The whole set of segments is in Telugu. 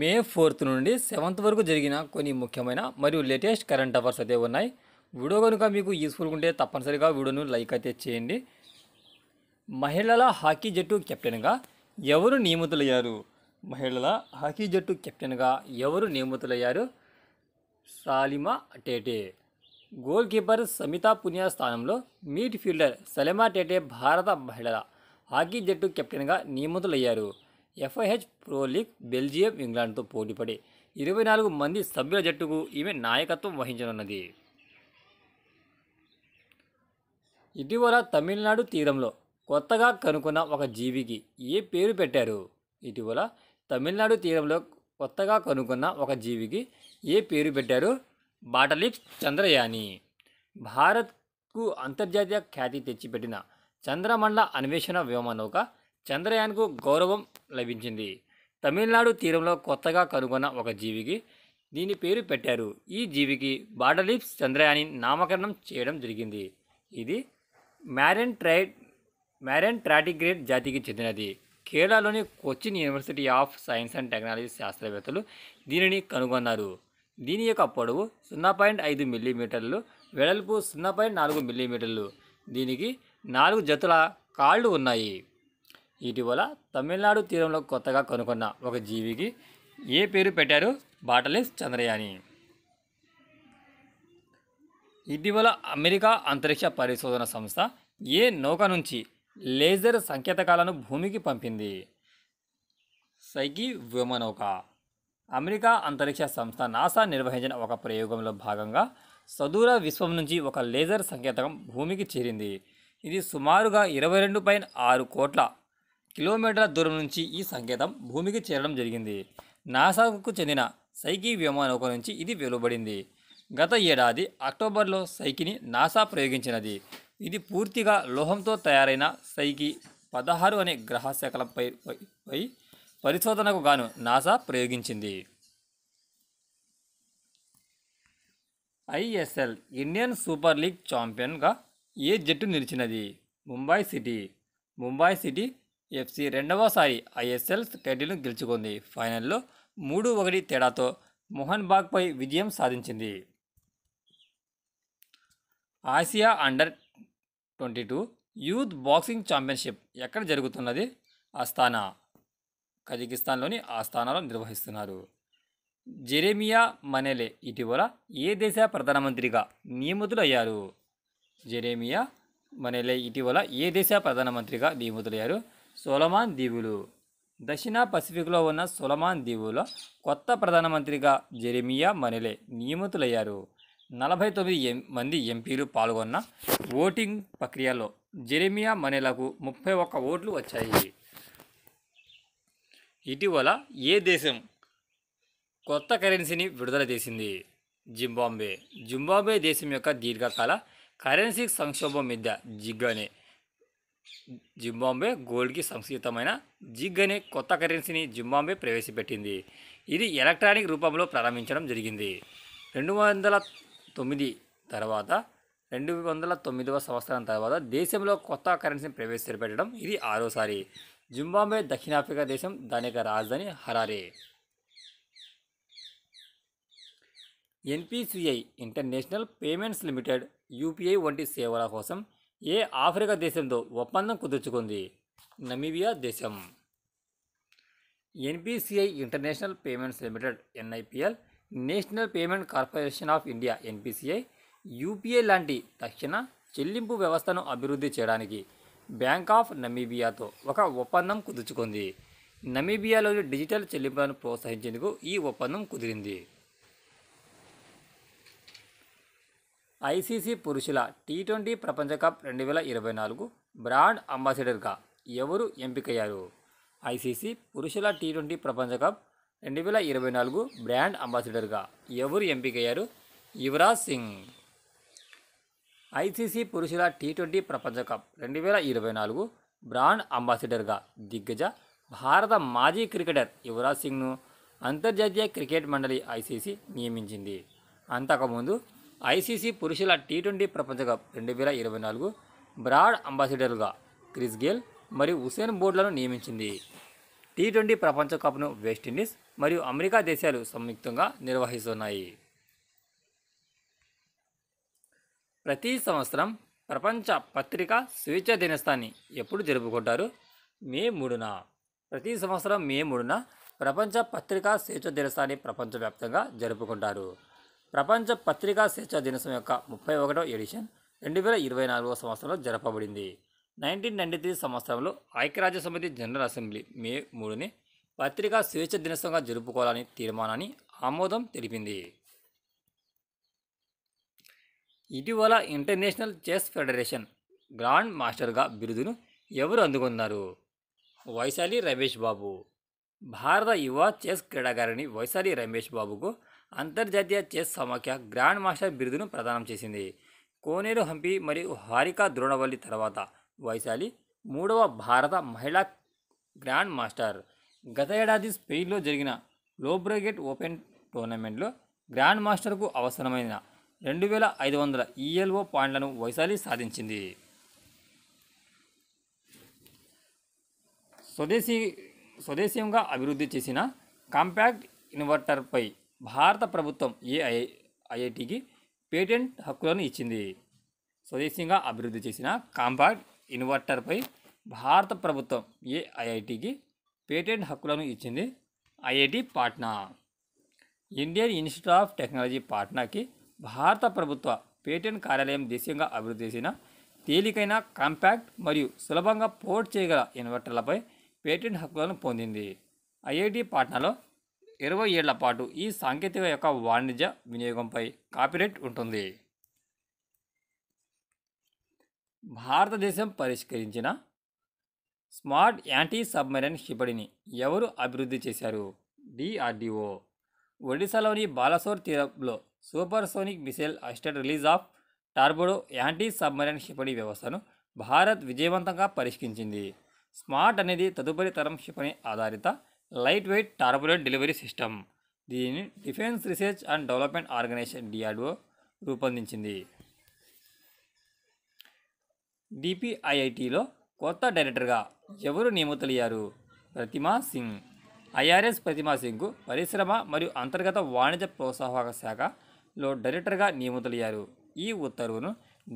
మే ఫోర్త్ నుండి సెవెంత్ వరకు జరిగిన కొన్ని ముఖ్యమైన మరియు లేటెస్ట్ కరెంట్ అఫర్స్ అయితే ఉన్నాయి వీడియో కనుక మీకు యూస్ఫుల్గా ఉంటే తప్పనిసరిగా వీడియోను లైక్ అయితే చేయండి మహిళల హాకీ జట్టు కెప్టెన్గా ఎవరు నియమితులయ్యారు మహిళల హాకీ జట్టు కెప్టెన్గా ఎవరు నియమితులయ్యారు సాలిమా టేటే గోల్ కీపర్ సమితా పునియా స్థానంలో మీడ్ ఫీల్డర్ సలిమా టేటే భారత మహిళల హాకీ జట్టు కెప్టెన్గా నియమితులయ్యారు ఎఫ్ఐహెచ్ ప్రో లీగ్ బెల్జియం ఇంగ్లాండ్తో పోటీపడి ఇరవై నాలుగు మంది సభ్యుల జట్టుకు ఈమె నాయకత్వం వహించనున్నది ఇటీవల తమిళనాడు తీరంలో కొత్తగా కనుక్కున్న ఒక జీవికి ఏ పేరు పెట్టారు ఇటీవల తమిళనాడు తీరంలో కొత్తగా కనుక్కున్న ఒక జీవికి ఏ పేరు పెట్టారు బాటలిక్ చంద్రయాని భారత్కు అంతర్జాతీయ ఖ్యాతి తెచ్చిపెట్టిన చంద్రమండల అన్వేషణ వ్యోమనౌక చంద్రయాన్కు గౌరవం లభించింది తమిళనాడు తీరంలో కొత్తగా కనుగొన్న ఒక జీవికి దీని పేరు పెట్టారు ఈ జీవికి బాడలిప్స్ చంద్రయాని నామకరణం చేయడం జరిగింది ఇది మ్యారెన్ ట్రైడ్ మ్యారెన్ ట్రాటిగ్రేట్ జాతికి చెందినది కేరళలోని Cochin university of science and technology శాస్త్రవేత్తలు దీనిని కనుగొన్నారు దీని యొక్క పొడవు సున్నా పాయింట్ ఐదు మిల్లీమీటర్లు వెడల్పు సున్నా పాయింట్ నాలుగు మిల్లీమీటర్లు దీనికి నాలుగు జతల కాళ్ళు ఉన్నాయి ఇటీవల తమిళనాడు తీరంలో కొత్తగా కనుగొన్న ఒక జీవికి ఏ పేరు పెట్టారు బాటలిస్ చంద్రయాని ఇటీవల అమెరికా అంతరిక్ష పరిశోధన సంస్థ ఏ నౌక నుంచి లేజర్ సంకేతకాలను భూమికి పంపింది సైకి వ్యోమనౌక అమెరికా అంతరిక్ష సంస్థ నాసా నిర్వహించిన ఒక ప్రయోగంలో భాగంగా సదూర విశ్వం నుంచి ఒక లేజర్ సంకేతకం భూమికి చేరింది ఇది సుమారుగా ఇరవై రెండు పాయింట్ ఆరు కోట్ల కిలోమీటర్ల దూరం నుంచి ఈ సంకేతం భూమికి చేరడం జరిగింది నాసాకు చెందిన సైకి వ్యోమనౌక నుంచి ఇది వెలువడింది గత ఏడాది అక్టోబర్లో సైకిని నాసా ప్రయోగించినది ఇది పూర్తిగా లోహంతో తయారైన సైకి పదహారు అనే గ్రహ శాఖలపై పై పరిశోధనకు గాను నాసా ప్రయోగించింది ఐఎస్ఎల్ ఇండియన్ సూపర్ లీగ్ ఛాంపియన్గా ఏ జట్టు నిలిచినది Mumbai city Mumbai city FC రెండవసారి ఐఎస్ఎల్ టైటిల్ను గెలుచుకుంది ఫైనల్లో మూడు ఒకటి తేడాతో మోహన్ బాగ్పై విజయం సాధించింది ఆసియా under twenty two youth boxing championship ఎక్కడ జరుగుతున్నది ఆస్థానా కజకిస్తాన్లోని ఆస్థానాలో నిర్వహిస్తున్నారు జెరేమియా మనేలే ఇటీవల ఏ దేశ ప్రధానమంత్రిగా నియమితులయ్యారు జెరేమియా మనేలే ఇటీవల ఏ దేశ ప్రధానమంత్రిగా నియమితులయ్యారు సొలమాన్ దీవులు దక్షిణ పసిఫిక్లో ఉన్న సొలమాన్ దీవులో కొత్త ప్రధానమంత్రిగా జెరెమియా మనిలే నియమితులయ్యారు నలభై తొమ్మిది మంది ఎంపీలు పాల్గొన్న ఓటింగ్ ప్రక్రియలో జెరెమియా మనిలకు ముప్పై ఒక్క ఓట్లు వచ్చాయి ఇటీవల ఏ దేశం కొత్త కరెన్సీని విడుదల చేసింది జింబాంబే జింబాంబే దేశం యొక్క దీర్ఘకాల కరెన్సీ సంక్షోభం మీద జిగ్గానే జింబాంబే గోల్డ్కి సంస్కృతమైన జిగ్ అనే కొత్త కరెన్సీని జింబాంబే ప్రవేశపెట్టింది ఇది ఎలక్ట్రానిక్ రూపంలో ప్రారంభించడం జరిగింది రెండు వందల తొమ్మిది తర్వాత రెండు వందల తొమ్మిదవ సంవత్సరం తర్వాత దేశంలో కొత్త కరెన్సీని ప్రవేశపెట్టడం ఇది ఆరోసారి జింబాంబే దక్షిణాఫ్రికా దేశం దాని యొక్క రాజధాని Harare NPCI international payments limited UPI వంటి సేవల కోసం ఏ ఆఫ్రికా దేశంతో ఒప్పందం కుదుర్చుకుంది నమీబియా దేశం NPCI international payments limited NIPL national payment corporation of India NPCI UPI లాంటి తక్షణ చెల్లింపు వ్యవస్థను అభివృద్ధి చేయడానికి బ్యాంక్ ఆఫ్ నమీబియాతో ఒక ఒప్పందం కుదుర్చుకుంది నమీబియాలోని డిజిటల్ చెల్లింపులను ప్రోత్సహించేందుకు ఈ ఒప్పందం కుదిరింది ఐసీసీ పురుషుల టీ ట్వంటీ ప్రపంచ కప్ రెండు వేల ఇరవై నాలుగు బ్రాండ్ అంబాసిడర్గా ఎవరు ఎంపికయ్యారు ఐసీసీ పురుషుల టీ ట్వంటీ ప్రపంచ కప్ రెండు వేల ఇరవై నాలుగు బ్రాండ్ అంబాసిడర్గా ఎవరు ఎంపికయ్యారు యువరాజ్ సింగ్ ఐసీసీ పురుషుల టీ ట్వంటీ ప్రపంచ కప్ రెండు వేల ఇరవై నాలుగు బ్రాండ్ అంబాసిడర్గా దిగ్గజ భారత మాజీ క్రికెటర్ యువరాజ్ సింగ్ను అంతర్జాతీయ క్రికెట్ మండలి ఐసీసీ నియమించింది అంతకుముందు ఐసీసీ పురుషుల టీ ట్వంటీ ప్రపంచ కప్ రెండు వేల ఇరవై నాలుగు బ్రాడ్ అంబాసిడర్లుగా క్రిస్ గేల్ మరియు హుసేన్ బోర్డులను నియమించింది టీ ట్వంటీ ప్రపంచ కప్ను వెస్టిండీస్ మరియు అమెరికా దేశాలు సంయుక్తంగా నిర్వహిస్తున్నాయి ప్రతి సంవత్సరం ప్రపంచ పత్రిక స్వేచ్ఛ దినోత్సవాన్ని ఎప్పుడు జరుపుకుంటారు మే మూడున ప్రతి సంవత్సరం మే మూడున ప్రపంచ పత్రికా స్వేచ్ఛ దినోత్సవాన్ని ప్రపంచవ్యాప్తంగా జరుపుకుంటారు ప్రపంచ పత్రికా స్వేచ్ఛా దినోత్సవం యొక్క ముప్పై ఒకటో ఎడిషన్ రెండు వేల ఇరవై నాలుగవ సంవత్సరంలో జరపబడింది నైన్టీన్ నైన్టీ త్రీ సంవత్సరంలో ఐక్యరాజ్య సమితి జనరల్ అసెంబ్లీ మే మూడుని పత్రికా స్వేచ్ఛ దినోత్సవంగా జరుపుకోవాలని తీర్మానాన్ని ఆమోదం తెలిపింది ఇటీవల ఇంటర్నేషనల్ చెస్ ఫెడరేషన్ గ్రాండ్ మాస్టర్గా బిరుదును ఎవరు అందుకున్నారు వైశాలి రమేష్ బాబు భారత యువ చెస్ క్రీడాకారిణి వైశాలి రమేష్ బాబుకు అంతర్జాతీయ చెస్ సమాఖ్య గ్రాండ్ మాస్టర్ బిరుదును ప్రదానం చేసింది కోనేరు హంపి మరియు హారికా ద్రోణవల్లి తర్వాత వైశాలి మూడవ భారత మహిళా గ్రాండ్ మాస్టర్ గత ఏడాది స్పెయిన్లో జరిగిన లోబ్రోగేట్ ఓపెన్ టోర్నమెంట్లో గ్రాండ్ మాస్టర్కు అవసరమైన రెండు వేల ఐదు వందల ఈఎల్ఓ పాయింట్లను వైశాలి సాధించింది స్వదేశీ స్వదేశీయంగా అభివృద్ధి చేసిన కాంపాక్ట్ ఇన్వర్టర్పై భారత ప్రభుత్వం ఏఐ ఐఐటికి పేటెంట్ హక్కులను ఇచ్చింది స్వదేశీయంగా అభివృద్ధి చేసిన కాంపాక్ట్ ఇన్వర్టర్పై భారత ప్రభుత్వం ఏఐఐటికి పేటెంట్ హక్కులను ఇచ్చింది IIT Patna Indian institute of technology పాట్నాకి భారత ప్రభుత్వ పేటెంట్ కార్యాలయం దేశీయంగా అభివృద్ధి చేసిన తేలికైన కాంపాక్ట్ మరియు సులభంగా పోర్ట్ చేయగల ఇన్వర్టర్లపై పేటెంట్ హక్కులను పొందింది ఐఐటి పాట్నాలో ఇరవై ఏళ్ల పాటు ఈ సాంకేతిక యొక్క వాణిజ్య వినియోగంపై కాపీరైట్ ఉంటుంది భారతదేశం పరిష్కరించిన స్మార్ట్ యాంటీ సబ్మెరైన్ క్షిపణిని ఎవరు అభివృద్ధి చేశారు డిఆర్డిఓ ఒడిశాలోని బాలసోర్ తీరంలో supersonic missile assisted release of torpedo anti submarine క్షిపణి వ్యవస్థను భారత్ విజయవంతంగా పరిష్కరించింది స్మార్ట్ అనేది తదుపరి తరం క్షిపణి ఆధారిత లైట్ వెయిట్ టార్బులెట్ డెలివరీ సిస్టమ్ దీనిని defence research and development organisation DRDO రూపొందించింది డిపిఐఐటిలో కొత్త డైరెక్టర్గా ఎవరు నియమితులయ్యారు ప్రతిమా సింగ్ ఐఆర్ఎస్ ప్రతిమా సింగ్కు పరిశ్రమ మరియు అంతర్గత వాణిజ్య ప్రోత్సాహక శాఖలో డైరెక్టర్గా నియమితులయ్యారు ఈ ఉత్తర్వును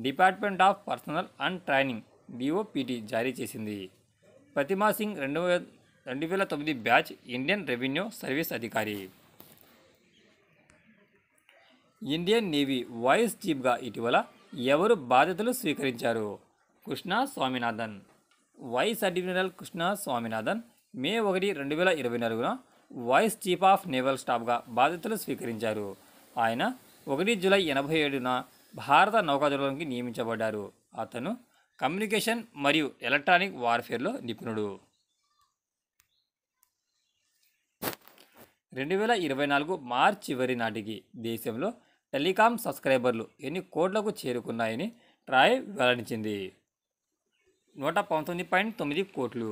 department of personnel and training DOPT జారీ చేసింది ప్రతిమా సింగ్ రెండు రెండు వేల తొమ్మిది బ్యాచ్ ఇండియన్ రెవెన్యూ సర్వీస్ అధికారి ఇండియన్ నేవీ వైస్ చీఫ్గా ఇటీవల ఎవరు బాధ్యతలు స్వీకరించారు Krishna Swaminathan vice admiral Krishna Swaminathan May ఒకటి రెండు వేల ఇరవై నాలుగున వైస్ చీఫ్ ఆఫ్ నేవల్ స్టాఫ్గా బాధ్యతలు స్వీకరించారు ఆయన ఒకటి జూలై ఎనభై ఏడున భారత నౌకాదళంకి నియమించబడ్డారు అతను కమ్యూనికేషన్ మరియు ఎలక్ట్రానిక్ వార్ఫేర్లో నిపుణుడు రెండు వేల ఇరవై నాలుగు మార్చ్ చివరి నాటికి దేశంలో టెలికాం సబ్స్క్రైబర్లు ఎన్ని కోట్లకు చేరుకున్నాయని ట్రాయ్ వెల్లడించింది నూట పంతొమ్మిది పాయింట్ తొమ్మిది కోట్లు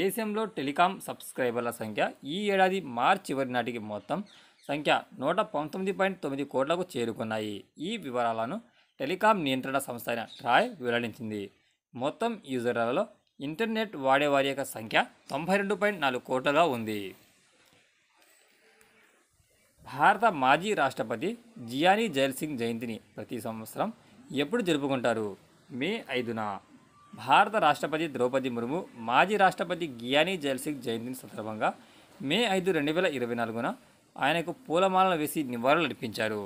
దేశంలో టెలికాం సబ్స్క్రైబర్ల సంఖ్య ఈ ఏడాది మార్చి చివరి నాటికి మొత్తం సంఖ్య నూట పంతొమ్మిది పాయింట్ తొమ్మిది కోట్లకు చేరుకున్నాయి ఈ వివరాలను టెలికాం నియంత్రణ సంస్థ అయిన ట్రాయ్ వెల్లడించింది మొత్తం యూజర్లలో ఇంటర్నెట్ వాడేవారి యొక్క సంఖ్య తొంభై రెండు పాయింట్ నాలుగు కోట్లుగా ఉంది భారత మాజీ రాష్ట్రపతి జియానీ జైల్సింగ్ జయంతిని ప్రతి సంవత్సరం ఎప్పుడు జరుపుకుంటారు మే ఐదున భారత రాష్ట్రపతి ద్రౌపది ముర్ము మాజీ రాష్ట్రపతి గియానీ జైల్సింగ్ జయంతిని సందర్భంగా మే ఐదు రెండు వేల ఇరవై నాలుగున ఆయనకు పూలమాలలు వేసి అర్పించారు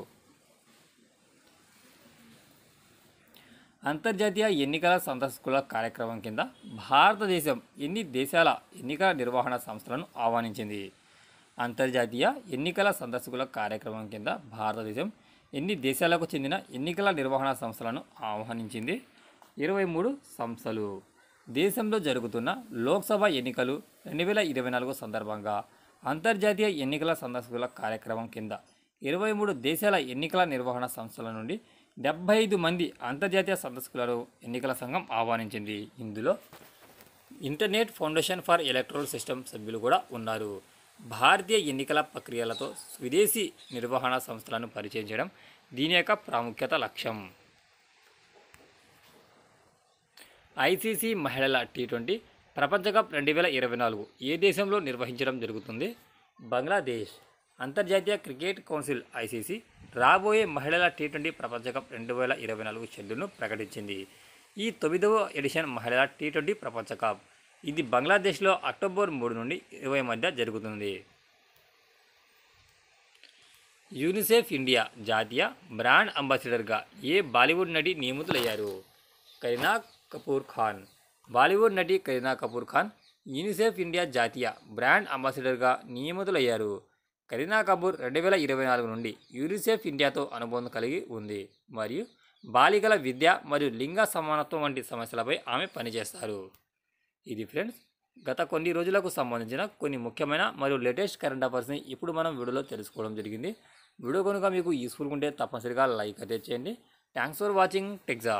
అంతర్జాతీయ ఎన్నికల సందర్శకుల కార్యక్రమం కింద భారతదేశం ఎన్ని దేశాల ఎన్నికల నిర్వహణ సంస్థలను ఆహ్వానించింది అంతర్జాతీయ ఎన్నికల సందర్శకుల కార్యక్రమం కింద భారతదేశం ఎన్ని దేశాలకు చెందిన ఎన్నికల నిర్వహణ సంస్థలను ఆహ్వానించింది ఇరవై మూడు సంస్థలు దేశంలో జరుగుతున్న లోక్సభ ఎన్నికలు రెండు వేల ఇరవై నాలుగు సందర్భంగా అంతర్జాతీయ ఎన్నికల సందర్శకుల కార్యక్రమం కింద ఇరవై మూడు దేశాల ఎన్నికల నిర్వహణ సంస్థల నుండి డెబ్బై ఐదు మంది అంతర్జాతీయ సందర్శకులను ఎన్నికల సంఘం ఆహ్వానించింది ఇందులో internet foundation for electoral system సభ్యులు కూడా ఉన్నారు భారతీయ ఎన్నికల ప్రక్రియలతో స్వదేశీ నిర్వహణ సంస్థలను పరిచయం చేయడం దీని యొక్క ప్రాముఖ్యత లక్ష్యం ఐసీసీ మహిళల టీ ట్వంటీ ప్రపంచ కప్ రెండు వేల ఇరవై నాలుగు ఏ దేశంలో నిర్వహించడం జరుగుతుంది బంగ్లాదేశ్ అంతర్జాతీయ క్రికెట్ కౌన్సిల్ ఐసీసీ రాబోయే మహిళల టీ ట్వంటీ ప్రపంచ కప్ రెండు వేల ఇరవై నాలుగు షెడ్యూల్ను ప్రకటించింది ఈ తొమ్మిదవ ఎడిషన్ మహిళల టీ ట్వంటీ ప్రపంచ కప్ ఇది బంగ్లాదేశ్లో అక్టోబర్ మూడు నుండి ఇరవై మధ్య జరుగుతుంది యూనిసెఫ్ ఇండియా జాతీయ బ్రాండ్ అంబాసిడర్గా ఏ బాలీవుడ్ నటి నియమితులయ్యారు కరీనా కపూర్ ఖాన్ బాలీవుడ్ నటి కరీనా కపూర్ ఖాన్ యూనిసెఫ్ ఇండియా జాతీయ బ్రాండ్ అంబాసిడర్గా నియమితులయ్యారు కరీనా కపూర్ రెండు వేల ఇరవై నాలుగు నుండి యూనిసెఫ్ ఇండియాతో అనుబంధం కలిగి ఉంది మరియు బాలికల విద్య మరియు లింగ సమానత్వం వంటి సమస్యలపై ఆమె పనిచేస్తారు ఇది ఫ్రెండ్స్ గత కొన్ని రోజులకు సంబంధించిన కొన్ని ముఖ్యమైన మరియు లేటెస్ట్ కరెంట్ అఫేర్స్ని ఇప్పుడు మనం వీడియోలో తెలుసుకోవడం జరిగింది వీడియో కనుక మీకు యూస్ఫుల్గా ఉంటే తప్పనిసరిగా లైక్ అయితే చేయండి థ్యాంక్స్ ఫర్ వాచింగ్ టెక్జా